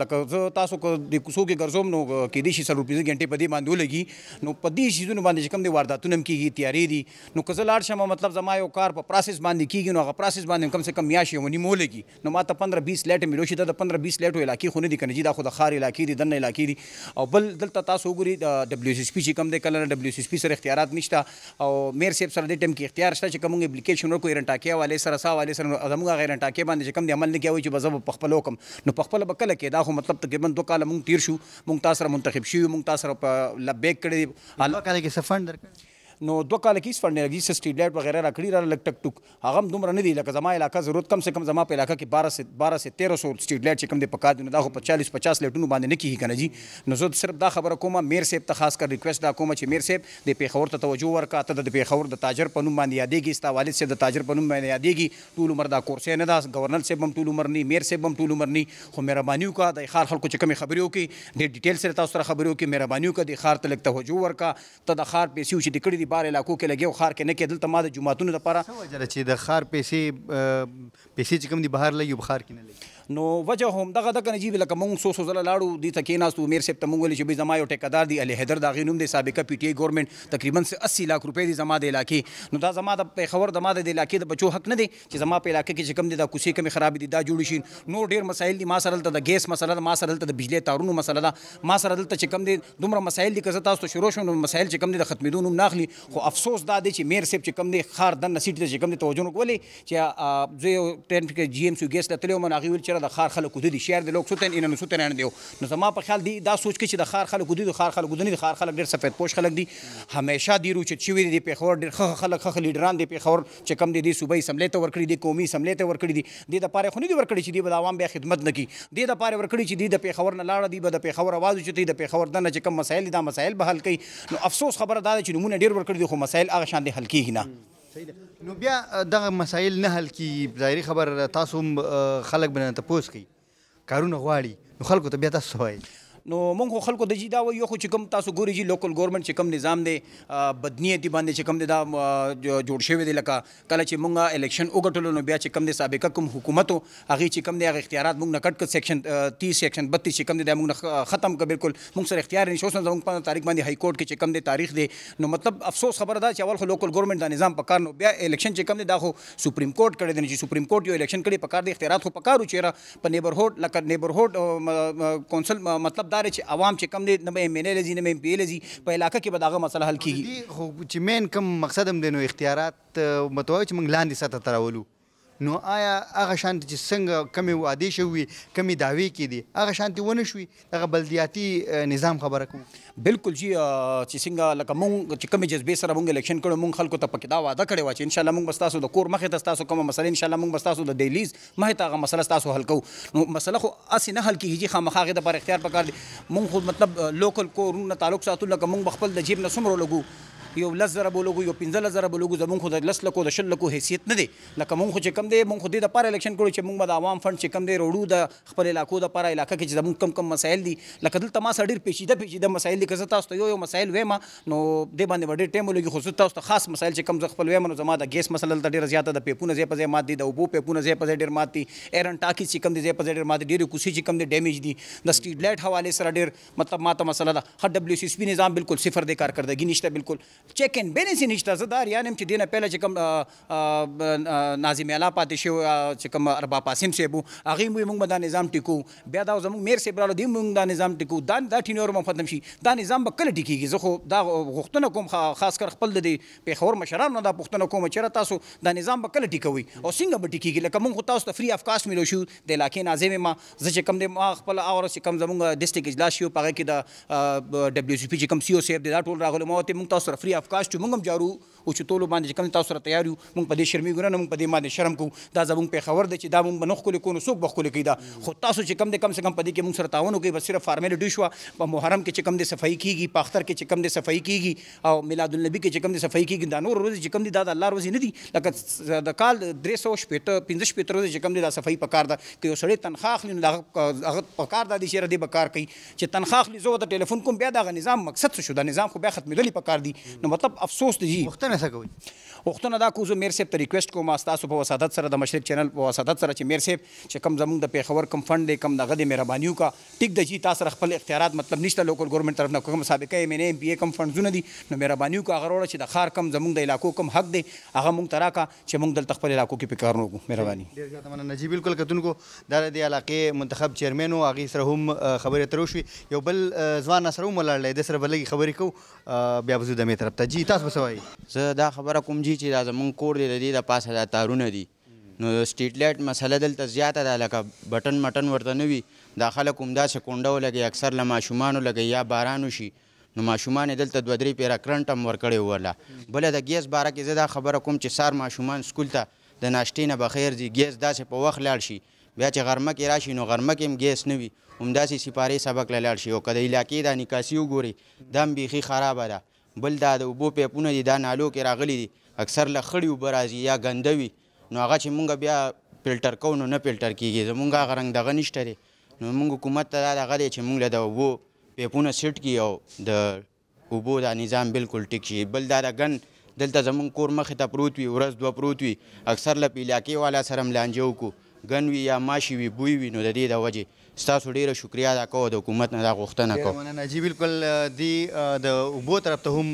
لکه تاسو کو د کوسو کې ګرځوم نو کې دي شي 100 روپیه غنټه په دې باندې لګي نو په دې چیزونو باندې کم دي وارداتونه کیږي تیاری دي نو کزه لاړ شم مطلب زما یو کار په پروسس باندې کیږي نو هغه پروسس باندې کم سه کم یاشي ونی مولګي نو ماته 15 20 لټ ملو شي دا 15 20 لټو علاقې خونه دي کنه جی دا خو د خار علاقې دي دنه علاقې دي او بل دلته تاسو وګوري دبليو سي پی چې کم دي کله دبليو سي پی سره اختیارات نشته او میر سیب سره د ټیم کې اختیار شته چې کوم اپلیکیشن ورکو رنټاکیا والے سره سا والے سره زموږ غیر رنټاکیا باندې چې کم دي عمل نه کوي چې بزب په خپل حکم نو په خپل بکله کې دا خو مطلب تقریبا دوه کال مونږ تیر شو مونږ تاسو منتخب شو مونږ تاسو په لبیک کړی que se نو دوه کاله کې فنډ انرژي سټریټ لایټ وغیرہ را کړی را لک ټک ټک هغه هم دومره نه دی لکه زما علاقہ ضرورت کم سے کم زما په علاقہ کې 12 سے 12 سے 1300 سټریټ لایټ چې کم دی پکا دی نو دا خو 40 50 لټونو باندې نه کیږي کنه جی نو زه صرف دا خبره کوم میر صاحب ته خاص کر ریکوست دا کوم چې میر صاحب د پیښور ته توجه ورکا ته د پیښور د تاجر په نوم باندې یادېږي ستا والد صاحب د تاجر په نوم باندې یادېږي ټول عمر دا کورسې نه دا گورنر صاحب هم ټول عمر نه میر صاحب هم ټول عمر نه خو مهرباني وکړه د خار خلکو چې کوم خبرې وکړي ډېر ډیټیل سره تاسو سره خبرې وکړي مهرباني وکړه د خار ته لګ توجه ورکا ته د خار پیسې چې دکړې دي بار علاقو کې لګي او خار کې نه کې دلته ما د جمعهتونو لپاره چې د خار پیسې پیسې چې کوم دي بهر لګي بخار کې نه لګي نو وجه هم دغه دغه نجیب لکه مونږ سو سو زله لاړو دي ته کېناستو امیر صاحب ته مونږ ویل چې به زما یو ټیکادار دی علي حیدر دا غي نوم دی سابقه پی ټی آی ګورنمنت تقریبا 80 لاکھ روپۍ دي زما د علاقې نو دا زما د پیښور د ما د علاقې د بچو حق نه دی چې زما په علاقې کې چې کم دي دا کوسي کمی خراب دي دا جوړ شي نو ډیر مسایل دي ما سره دلته د ګیس مسله ده ما سره دلته د بجلی تارونو مسله ده ما سره دلته چې کم دي دومره مسایل دي که زه تاسو ته شروع شوم مسایل چې کم دي د ختمېدو نوم ناخلي خو افسوس دا دی چې میر صاحب چې کم دي خار دنه سیټ ته چې کم دي توجه نو کولی چې زه ټرین کې جی ایم سیو ګیس لته لوم هغه ویل چې یره د خار خلکو دوی شهر د لوک سوتن ان نو سوتن نه دیو نو زما په خیال دی دا سوچ کې چې د خار خلکو دوی د خار خلکو دوی د خار خلک ډیر سفید پوش خلک دي همیشه دی روچ چې وی دی په خور ډیر خلک خلک لیډران دی په خور چې کم دی دی صوبې سملې ته ورکړي دی قومي سملې ته ورکړي دی د پاره خو نه دی ورکړي چې دی د عوام به خدمت نکي دی د پاره ورکړي چې دی د په خور نه لاړه دی به د په خور आवाज چې دی د په خور دنه چې کم مسایل دا مسایل به حل کړي نو افسوس خبره دا چې نمونه ډیر ورکړي خو مسایل هغه شان دي حل کیږي نه صحیح نو بیا دغه مسایل نه حل کی ظاهري خبر تاسو خلک بنه تاسو کوي کارونه غواړي نو خلکو ته بیا تاسو وایي نو مونږ خو خلکو د جی دا یو خو چې کوم تاسو ګوري جی لوکل ګورنمنت چې کوم نظام دی بدنیتی باندې چې کوم دی دا جوړ شوی دی لکه کله چې مونږه الیکشن وګټلو نو بیا چې کوم دی سابقه کوم حکومت هغه چې کوم دی هغه اختیارات مونږ نه کټ کټ سیکشن 30 سیکشن 32 چې کوم دی دا مونږ ختم ک بالکل مونږ سره اختیار نشو سم زموږ په تاریخ باندې هاي کورټ کې چې کوم دی تاریخ دی نو مطلب افسوس خبره ده چې اول خو لوکل ګورنمنت دا نظام پکار نو بیا الیکشن چې کوم دی دا خو سپریم کورټ کړی دی چې سپریم کورټ یو الیکشن کړي پکار دی اختیارات خو پکارو چیرې په نیبرهود لکه نیبرهود کونسل مطلب دار چې عوام چې کم دي نه به ایم ان لزی نه به ایم پی لزی په علاقه کې به داغه مسله حل کیږي خو چې مین کم مقصد هم دینو اختیارات متوای چې موږ لاندې سطح تراولو نو آیا هغه شانت چې څنګه کمی وعده شوی کمی داوی کې دي هغه شانت ونه شوی دغه بلدیاتي نظام خبره کوم بالکل جی چې څنګه لکه مونږ چې کمی جذبې سره مونږ الیکشن کړو مونږ خلکو ته پکې دا وعده کړی و چې ان شاء الله مونږ بس تاسو د کور مخې ته تاسو کوم مسله ان شاء الله مونږ بس تاسو د ډیلیز مخې ته هغه مسله تاسو حل کوو نو مسله خو اسې نه حل کیږي خامخا هغه د پر اختیار پکار دي مونږ خو مطلب لوکل کورونو تعلق ساتو لکه مونږ خپل د جیب نه څومره لګو یو لس زره به لګو یو پنځلس زره به لګو زمونږ خو د لس لکو د شل لکو حیثیت نه دی لکه مونږ خو چې کم دی مونږ خو دې دپاره الیکشن کړو چې مونږ به د عوام فند چې کم دی روړو د خپل علاقو دپاره علاقه کې چې زمونږ کم کم مسایل دي لکه دلته ما سره ډېر پیچیده پیچیده مسایل دي که زه تاسو ته یو یو مسایل وایم نو دې باندې به ډېر ټایم ولګي خو زه تاسو ته خاص مسایل چې کم زه خپل وایم نو زما د ګیس مسله دلته ډېره زیاته د پیپونه ځای په ځای مات دي د اوبو پیپونه ځای په ځای ډېر مات دي ایرن ټاکي چې کم دي ځای په ځای ډېر مات دي ډېرې کوڅې چې کم دي ډیمیج دي د سټریټ لایټ حواله سره ډېر مطلب ماته مسله ده هر ډبلیو سی اس پی نظام بالکل صفر دی کارکردګي نشته بالکل چیک ان بیلنس نشته زه دا ریانم چې دینه پهله چې کوم ناظم اعلی پاتې شو چې کوم اربا پاسم سی بو هغه موږ موږ دا نظام ټیکو بیا دا زموږ میر سی برالو دی موږ دا نظام ټیکو دا دا ټینور مو ختم شي دا نظام به کله ټیکيږي زه خو دا غوښتنه کوم خاص کر خپل د پیښور مشرانو دا پښتنه کوم چې تاسو دا نظام به کله ټیکوي او څنګه به ټیکيږي لکه موږ تاسو ته فری اف کاست ملو شو د علاقې ناظم ما زه چې کوم د ما خپل اور چې کوم زموږ ډیسټریکټ اجلاس شو پغه کې دا ډبلیو سی پی چې کوم سی او سی اف دا ټول راغلو مو ته موږ تاسو فری دی افکاس چې موږ هم جارو او چې ټول باندې کوم تاسو سره تیار یو موږ په دې شرمې ګره نه موږ په دې باندې شرم کوو دا زموږ په خبر دی چې دا موږ بنخ کولې کو نو څوک بخولې کیدا خو تاسو چې کم دې کم سه کم په دې کې موږ سره تعاون وکړي بس صرف فارمیلټی شو په محرم کې چې کم دې صفائی کیږي په اختر کې چې کم دې صفائی کیږي او میلاد النبی کې چې کم دې صفائی کیږي دا نور روزي چې کم دې دا الله روزي نه دي لکه د کال 300 شپته 15 شپته روزي چې کم دې دا صفائی پکار ده کې یو سړی تنخواه اخلي نو هغه پکار ده چې ردی بکار کوي چې تنخواه اخلي زه د ټلیفون کوم بیا دا نظام مقصد شو دا نظام خو بیا ختمېدلی پکار دی نو مطلب افسوس دی وختونه څه کوي وختونه دا کوزو میر صاحب ته ریکوست کوم تاسو په وسادت سره د مشرق چینل په وسادت سره چې میر صاحب چې کم زمونږ د پیښور کم فند دی کم دغه د مهربانیو کا ټیک د جی تاسو خپل اختیارات مطلب نشته لوکل ګورنمنت طرف نه کوم سابقه ایم ان ایم پی کم فندونه دي نو مهربانیو کا غروړه چې د خار کم زمونږ د علاقو کم حق دی هغه مونږ تراکا چې مونږ دلته خپل علاقو کې پکار نو مهرباني ډیر زیاته مننه جی بالکل کتونکو د دې علاقې منتخب چیرمن او هغه سره هم خبرې ترو شوې یو بل ځوان سره هم ولاړ دی سره بلګي خبرې کو بیا بزو د میتر طرف ته جی تاسو څه وایي زه دا خبره کوم جی چې دا زمونږ کور دی د دې د پاسه دا تارونه دي نو سټریټ لایټ مسله دلته زیاته ده لکه بټن مټن ورته نه وي دا خلک همداسې کونډه ولګي اکثر له ماشومانو لګي یا باران وشي نو ماشومان دلته دوه درې پیره کرنټ هم ورکړی وله بله د ګیس باره کې زه دا خبره کوم چې سار ماشومان سکول ته د ناشتې نه بخیر ځي ګیس داسې په وخت لاړ شي بیا چې غرمه کې راشي نو غرمه کې هم ګیس نه وي همداسې سپارې سبق له لاړ شي او که د علاقې دا نکاسي وګوري دا هم بیخي خرابه ده بل دا د اوبو پیپونه دي دا نالو کې راغلي دي اکثر له خړې اوبه راځي یا ګنده وي نو هغه چې مونږ بیا فلټر کوو نو نه فلټر کېږي زمونږ هغه رنګ دغه نشته دی نو مونږ حکومت ته دا دغه دی چې مونږ له د اوبو پیپونه سیټ کړي او د اوبو دا نظام بالکل ټیک شي بل دا د ګن دلته زمونږ کور مخې ته پروت وي ورځ دوه پروت وي اکثر له علاقې والا سره هم لانجه وکړو ګن وي یا ماشي وي بوی وي نو د دې د وجې ستاسو ډیره شکریا ادا کوو د حکومت نه دا غوښتنه کوو مننه جی بالکل دی د اوبو طرف ته هم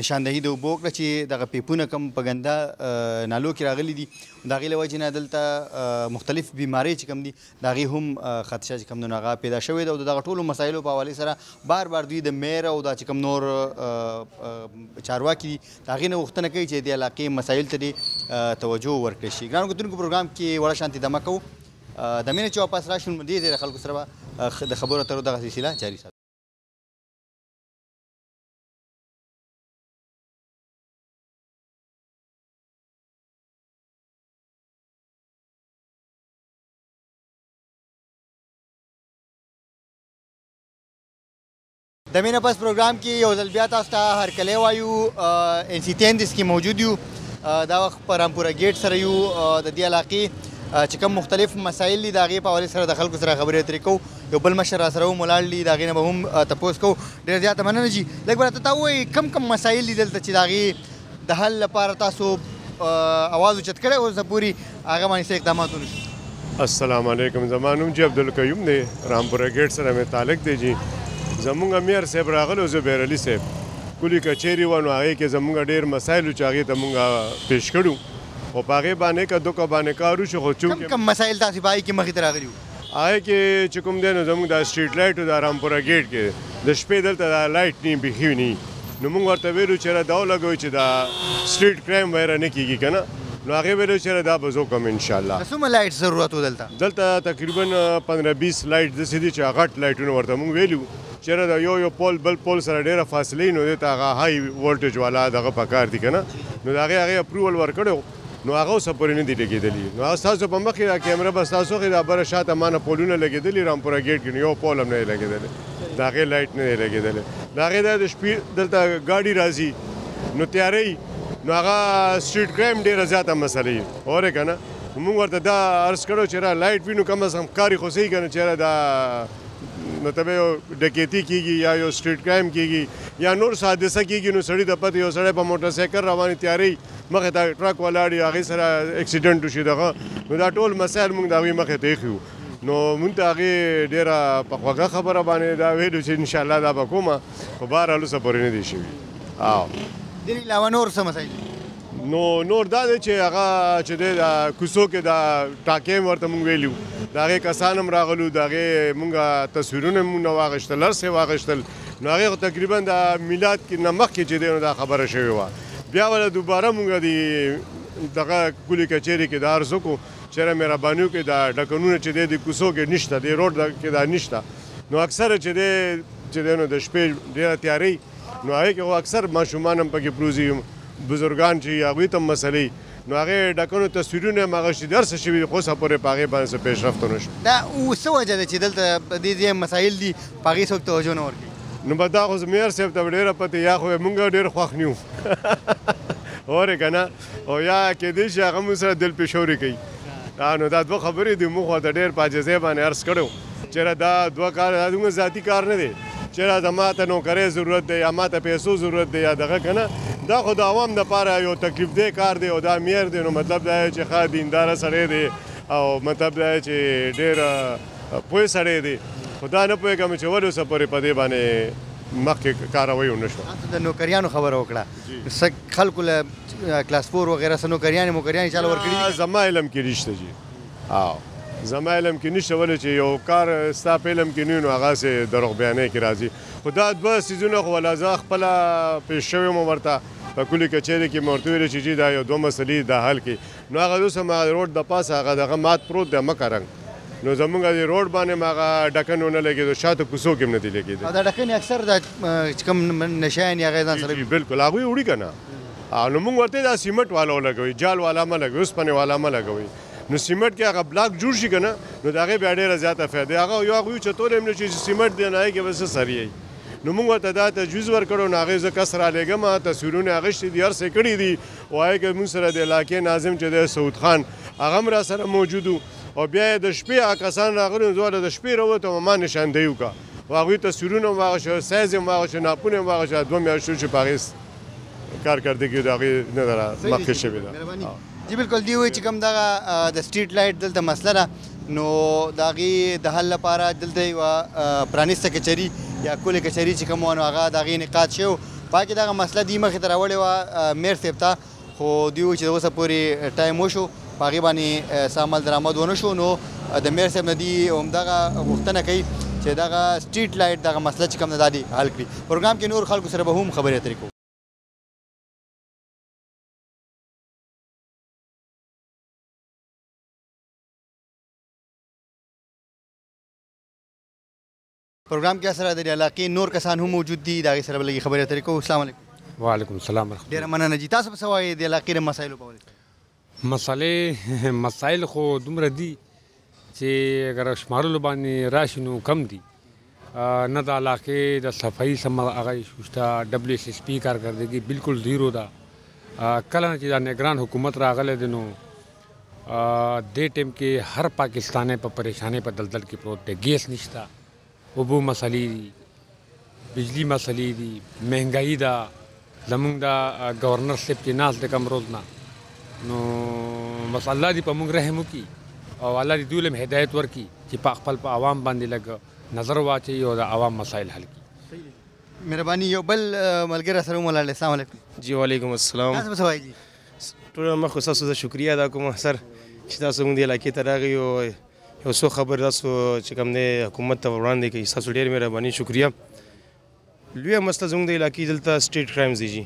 نشاندهی د اوبو کړه چې دغه پیپونه کم په ګنده نالو کې راغلي دي د هغې له وجې نه دلته مختلف بیمارۍ چې کم دي د هغې هم خدشه چې کم نو هغه پیدا شوی دی او د دغه ټولو مسایلو په حوالې سره بار بار دوی د میر او دا چې کم نور چارواکي دي د هغې نه غوښتنه کوي چې د علاقې مسایل ته دې توجه ورکړی شي ګرانو کتونکو پروګرام کې وړه شانتي دمه کوو د مینه چې واپس راشو نو دې دې خلکو سره د خبرو اترو دغه سلسله جاري ساتو د مینه پس پروګرام کې یو ځل بیا تاسو ته هر کله وایو ان سی 10 د سکی موجود یو دا وخت پرامپورا گیټ سره یو د دې علاقې چې کوم مختلف مسایل دي داغه په حواله سره د خلکو سره خبرې اترې کو یو بل مشر سره هم ولاړ دي داغه نه هم تاسو کو ډیر زیات مننه جی لکه ته تا وې کم کم مسایل دي دلته چې داغه د حل لپاره تاسو اواز چت کړي او زپوري هغه باندې اقدامات ونشي السلام علیکم زمانوم جی عبدالقیوم دی رامپور گیټ سره مې تعلق دی جی زمونږ امیر صاحب راغلو زبیر علي صاحب کلی کچېری ونه هغه کې زمونږ ډېر مسایل چې هغه ته مونږ پیش کړو او پاره باندې کدو کو باندې کارو شو خو چونکې کم مسائل تاسو پای کې مخې ته راغلیو هغه کې چې کوم دی نو زموږ د سټریټ لایټ د رامپوره گیټ کې د شپې دلته د لایټ نیم بخیو نی نو موږ ورته ویلو چې را دا لګوي چې دا سټریټ کریم وایره نه کیږي کنه نو هغه ویلو چې دا به زو کوم ان شاء الله څومره لایټ ضرورت ودلته دلته تقریبا 15 20 لایټ د سیدي چې غټ لایټونه ورته مونږ ویلو چې دا یو یو پول بل پول سره ډیره فاصله نه دی ته هغه های وولټیج والا دغه پکار دي کنه نو دا هغه هغه اپروول ورکړو نو هغه اوس پورې نه دی لګېدلی نو هغه ستاسو په مخ کې را کیمره بس تاسو خې رابره شاته ما نه پولونه لګېدلي رامپوره ګیټ کې یو پول هم نه دی لګېدلی د هغې لایټ نه دی لګېدلی د هغې دا د شپې دلته ګاډي راځي نو تیارې نو هغه سټریټ کرایم ډېره زیاته مسله وي اورې که نه موږ ورته دا عرض کړو چې را لایټ وي نو کم از کم کاري خو صحیح که نه چې دا نو ته یو ډکېتی کیږي یا یو سټریټ کرایم کیږي یا نور حادثه کیږي نو سړی د پته یو سړی په موټر سایکل رواني تیاری مخه دا ټرک ولاړ یا غي سره اکسیډنٹ وشي دغه نو دا ټول مسائل موږ دا وی مخه ته خيو نو مونږ ته هغه ډیره په خوږه خبره باندې دا ویلو چې ان شاء الله دا به کومه خو بهر هلو سپورې نه دی شوي او دلی علاوه نور څه مسایل نو نور دا دی چې هغه چې د کوڅو کې دا ټاکې ورته مونږ ویلو داغه کسان هم راغلو داغه مونږه تصویرونه مونږ واغشتل لرسه واغشتل نو هغه تقریبا د میلاد کې نمخ کې چې دینو دا خبره شوی و بیا ول دوباره مونږ دی دغه ګولې کچېری کې دار زکو چیرې مې ربانیو کې دا ډکنونه چې د کوسو کې نشته د روډ کې دا نشته نو اکثره چې د چې دینو د شپې ډیره تیاری نو هغه کې اکثر ماشومان هم پکې پروزي بزرګان چې هغه ته مسلې نو هغه ډکونو تصویرونه مغه شي درس شي خو سپورې پاغه باندې پیشرفت نشو دا اوسه وجه ده چې دلته د دې مسایل دي پاغه څوک توجه نه ورکړي نو به دا خو زمیر صاحب ته ډیره پته یا خو مونږ ډیر خوښ نیو اورې کنه او یا کې دې چې هغه موږ سره دل پېښوري کوي نو دا دوه خبرې دي موږ ته ډیر پاجزې باندې ارس کړو چیرې دا دوه کار دا څنګه ذاتی کار نه دی چې دا زما ته نوکرې ضرورت دی یا ما ته پیسو ضرورت دی یا دغه کنه دا خو د عوام لپاره یو تکلیف دی کار دی او دا میر دی نو مطلب دا چې ښه دیندار سړی دی او مطلب دا چې ډېر پوه سړی دی خدا نه پوهېږم چې ولې اوسه پورې په دې باندې مخکې کاروي ونه شو د نوکریانو خبره وکړه څه خلکو له کلاس 4 وغیرہ سره نوکریانې موکریانې چاله ورکړي زما علم کې رښتیا جی او زما علم کې نشه ولې چې یو کار ستا په علم کې نه نو هغه سي دروغ بیانې کې راځي خو دا دوه سيزونه خو ولازه خپل پیښ شوی مو ورته په کلی کچېری کې مرته ویل چې دا یو دوه مسلې د حل کې نو هغه اوس ما روډ د پاسه هغه دغه مات پروت د مکرنګ نو زمونږ د روډ باندې ماغه ډکنونه لګیدو شاته کوسو کې نه دی لګیدو دا ډکن اکثر د کم نشان یا غیدان سره بالکل هغه وړي کنه نو موږ ورته دا سیمټ والو لګوي جال والا ما لګوي اوس پنه والا ما لګوي نو سیمنټ کې هغه بلاک جوړ شي کنه نو دا هغه بیا ډیره زیاته فائدې هغه یو هغه چې تور هم نشي سیمنټ دی نه کې وسه سري نو موږ ته دا تجویز ورکړو نو هغه زکه سره لګه ما تصویرونه هغه شته دیار سې کړی دي وایي کې موږ سره د علاقې ناظم چې د سعود خان هغه را سره موجودو او بیا د شپې کسان راغلي نو د شپې راوته ما نشاندهی وکړه واغوی تصویرونه واغ شو سایز واغ شو ناپونه واغ شو دوه میاشتو چې پاریس کارکردګي دغه نه دره مخکې شوې ده جی بالکل دی وی چې کوم دغه د سټریټ لایټ دلته مسله ده نو داغي د حل لپاره دلته یو پرانیسته کچري یا کولې کچري چې کوم ونه هغه داغي نقاد شو پاکي دغه مسله دی مخې ته راوړې و میر صاحب ته خو دی وی چې اوسه پوری ټایم وشو پاغي باندې سامل درآمد ونه شو نو د میر صاحب ندی هم دغه غوښتنه کوي چې دغه سټریټ لایټ دغه مسله چې کوم نه دادي حل کړي پروګرام کې نور خلکو سره به هم خبرې اترې کوو پروګرام کې سره د علاقې نور کسان هم موجود دي دا سره بلګي خبره ترې کو السلام علیکم وعلیکم السلام ورحمۃ ډیر مننه جی تاسو په سوای د علاقې د مسایلو په اړه مسالې مسایل خو دومره دي چې اگر شمارلو باندې راشي نو کم دي نه د علاقې د صفایي سم هغه شوشتا دبليو اس پی کارکردګي بالکل زیرو ده کله چې د نگران حکومت راغله دنو د ټیم کې هر پاکستاني په پریشانه په دلدل کې پروت دی ګیس نشته اوبو مسلې دي بجلی مسلې دي مهنګایي دا زمونږ دا گورنر سیب کې ناز د کم روز نه نو بس الله دې په موږ رحم وکړي او الله دې دوی له هدایت ورکړي چې په خپل په عوام باندې لګ نظر واچي او د عوام مسایل حل کړي مهرباني یو بل ملګری سره مولا السلام علیکم جی وعلیکم السلام تاسو څه وایي ټول مخ خصوصا شکریا دا کوم سر چې تاسو موږ دې علاقې ته راغی او اوسو خبر تاسو چې کوم نه حکومت ته وړاندې کوي تاسو ډیر مهرباني شکریا لوی مسله زموږ د علاقې دلته سټیټ کرایمز دي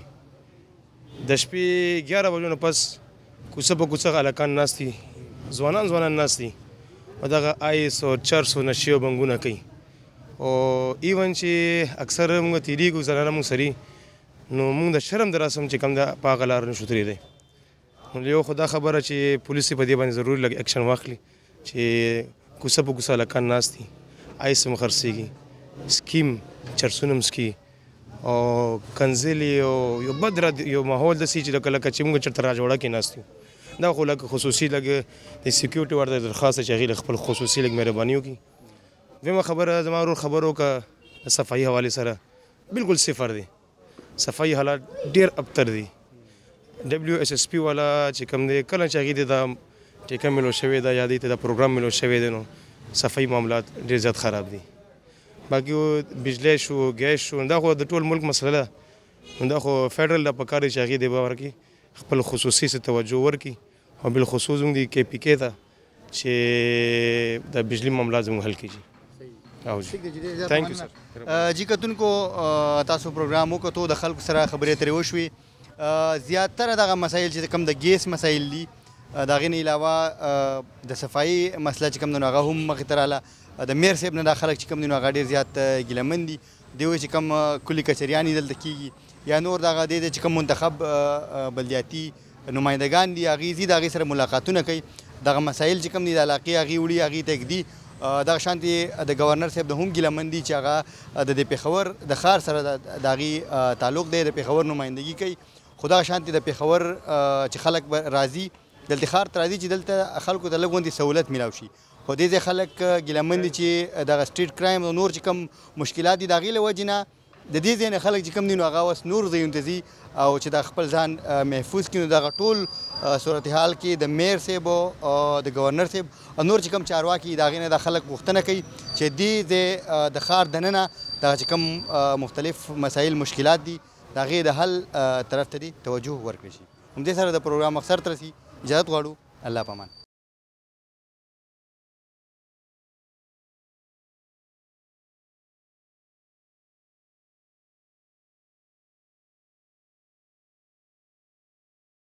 د شپې 11 بجو نه پس کوڅه په کوڅه علاقان ناشتي ځوانان ځوانان ناشتي او دغه آیس او 400 نشي وبنګونه کوي او ایون چې اکثر موږ تیریږو زنانه موږ سری نو موږ د شرم دراسم چې کم د پاغلار نشو تری دی نو یو خدا خبره چې پولیس په دې باندې ضرور لګ اکشن واخلي چې کوسه په کوسه لکان ناشتي ایس هم خرڅيږي سکیم چرسونم سکی او کنزلی او یو بدر یو ماحول د سیچ د کله کچ موږ چرته را جوړه کې ناشتي دا خو لکه خصوصي لګ د سکیورټي ورته درخواست چې غیر خپل خصوصي لګ مهرباني وکي ومه خبره زما ورور خبرو کا صفایي حواله سره بالکل صفر دي صفایي حالات ډیر ابتر دي ډبلیو اس اس پی والا چې کوم دی کله چې غي د ټیکه ملو شوې ده یا دې ته د پروګرام ملو شوې ده نو صفائی معاملات ډېر زیات خراب دي باقي بجلی شو ګیس شو دا خو د ټول ملک مسله ده دا خو فیډرل د پکاري شاغي دی باور کی خپل خصوصي څه توجه ورکي او بل خصوص موږ دی کې پی کې ته چې د بجلی معاملات موږ حل کیږي او جی ثانک یو سر جی کتونکو تاسو پروګرام وکړو د خلکو سره خبرې ترې وشوي زیاتره دغه مسایل چې کم د ګیس مسایل دي دا غین علاوه د صفایي مسله چې کوم نه هغه هم مخې ته رااله د میر صاحب نه دا خلک چې کوم نه هغه ډیر زیات ګیلمن دي دوی چې کوم کلی کچریانی دلته کیږي یا نور دغه د چې کوم منتخب بلدیاتي نمائندگان دي هغه زی دغه سره ملاقاتونه کوي دغه مسایل چې کوم دي د علاقې هغه وړي هغه تګدي دا شانتي د گورنر صاحب د هم ګیلمندي چې هغه د پیښور د خار سره دغه تعلق دی د پیښور نمائندګي کوي خدا شانتي د پیښور چې خلک راضي دلته خار تر دې چې دلته خلکو ته لګوندي سہولت میلاو شي خو دې ځای خلک ګیلمند چې د سټریټ کرایم او نور چې کم مشکلات دي داغې لوجنه د دې ځای نه خلک چې کم دي نو هغه وس نور ځای انتزي او چې د خپل ځان محفوظ کینو دغه ټول صورتحال کې د میر سیب او د گورنر سیب نور چې کم چارواکي داغې نه د خلک غوښتنه کوي چې دې ځای د خار دننه دا چې کم مختلف مسایل مشکلات دي داغې د حل طرف ته دی توجه ورکړي شي همدې سره د پروګرام اکثر ترسي اجازت غواړو الله پامان